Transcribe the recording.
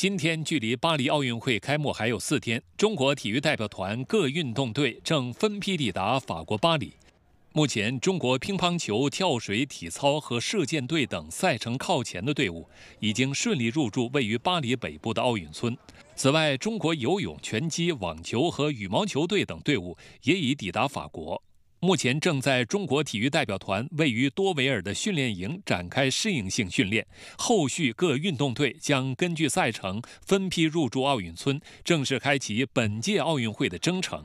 今天距离巴黎奥运会开幕还有四天，中国体育代表团各运动队正分批抵达法国巴黎。目前，中国乒乓球、跳水、体操和射箭队等赛程靠前的队伍已经顺利入驻位于巴黎北部的奥运村。此外，中国游泳、拳击、网球和羽毛球队等队伍也已抵达法国。目前正在中国体育代表团位于多维尔的训练营展开适应性训练，后续各运动队将根据赛程分批入驻奥运村，正式开启本届奥运会的征程。